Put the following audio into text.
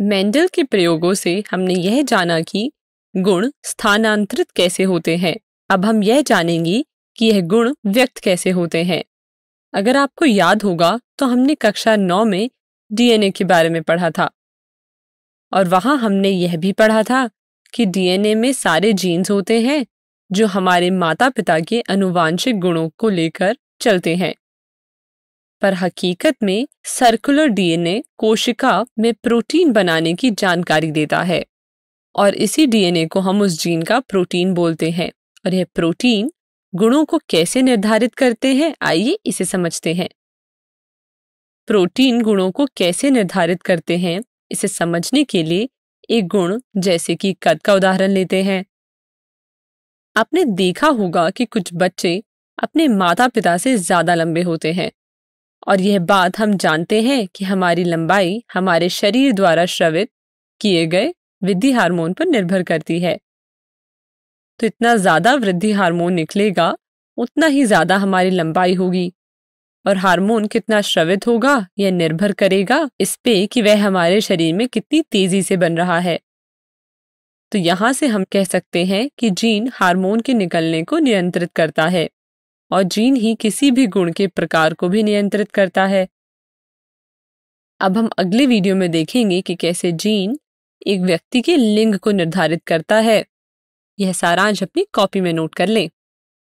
Mendel के प्रयोगों से हमने यह जाना कि गुण स्थानांतरित कैसे होते हैं अब हम यह जानेंगे कि यह गुण व्यक्त कैसे होते हैं अगर आपको याद होगा तो हमने कक्षा नौ में डीएनए के बारे में पढ़ा था और वहां हमने यह भी पढ़ा था कि डीएनए में सारे जीन्स होते हैं जो हमारे माता पिता के अनुवांशिक गुणों को लेकर चलते हैं पर हकीकत में सर्कुलर डीएनए कोशिका में प्रोटीन बनाने की जानकारी देता है और इसी डीएनए को हम उस जीन का प्रोटीन बोलते हैं और यह प्रोटीन गुणों को कैसे निर्धारित करते हैं आइए इसे समझते हैं प्रोटीन गुणों को कैसे निर्धारित करते हैं इसे समझने के लिए एक गुण जैसे कि कद का उदाहरण लेते हैं आपने देखा होगा कि कुछ बच्चे अपने माता पिता से ज्यादा लंबे होते हैं और यह बात हम जानते हैं कि हमारी लंबाई हमारे शरीर द्वारा श्रवित किए गए वृद्धि हार्मोन पर निर्भर करती है तो इतना ज़्यादा वृद्धि हार्मोन निकलेगा उतना ही ज़्यादा हमारी लंबाई होगी और हार्मोन कितना श्रवित होगा यह निर्भर करेगा इस पे कि वह हमारे शरीर में कितनी तेजी से बन रहा है तो यहां से हम कह सकते हैं कि जीन हार्मोन के निकलने को नियंत्रित करता है और जीन ही किसी भी गुण के प्रकार को भी नियंत्रित करता है अब हम अगले वीडियो में देखेंगे कि कैसे जीन एक व्यक्ति के लिंग को निर्धारित करता है यह सारांश अपनी कॉपी में नोट कर लें